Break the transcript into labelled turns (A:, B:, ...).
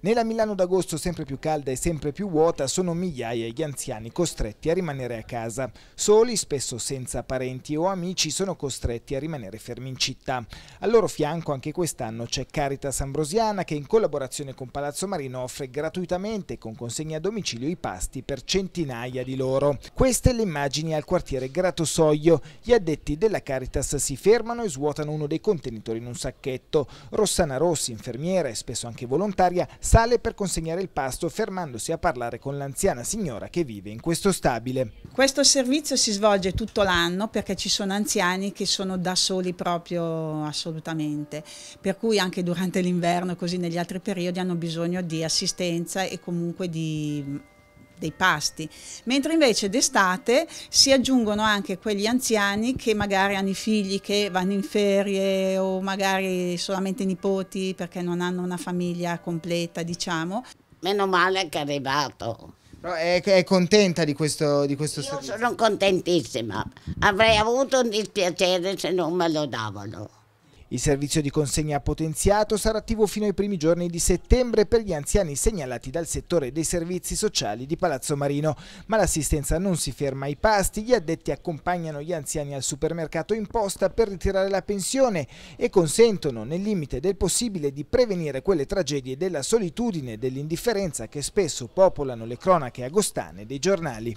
A: Nella Milano d'agosto sempre più calda e sempre più vuota sono migliaia gli anziani costretti a rimanere a casa. Soli, spesso senza parenti o amici, sono costretti a rimanere fermi in città. Al loro fianco anche quest'anno c'è Caritas Ambrosiana che in collaborazione con Palazzo Marino offre gratuitamente con consegne a domicilio i pasti per centinaia di loro. Queste le immagini al quartiere Gratosoglio. Gli addetti della Caritas si fermano e svuotano uno dei contenitori in un sacchetto. Rossana Rossi, infermiera e spesso anche volontaria, sale per consegnare il pasto fermandosi a parlare con l'anziana signora che vive in questo stabile.
B: Questo servizio si svolge tutto l'anno perché ci sono anziani che sono da soli proprio assolutamente, per cui anche durante l'inverno così negli altri periodi hanno bisogno di assistenza e comunque di dei pasti, mentre invece d'estate si aggiungono anche quegli anziani che magari hanno i figli che vanno in ferie o magari solamente nipoti perché non hanno una famiglia completa,
C: diciamo. Meno male che è arrivato.
D: No, è, è, contenta di questo, di questo Io servizio?
C: Sono contentissima. Avrei avuto un dispiacere se non me lo
A: davano. Il servizio di consegna potenziato sarà attivo fino ai primi giorni di settembre per gli anziani segnalati dal settore dei servizi sociali di Palazzo Marino, ma l'assistenza non si ferma ai pasti, gli addetti accompagnano gli anziani al supermercato in posta per ritirare la pensione e consentono, nel limite del possibile, di prevenire quelle tragedie della solitudine e dell'indifferenza che spesso popolano le cronache agostane dei giornali.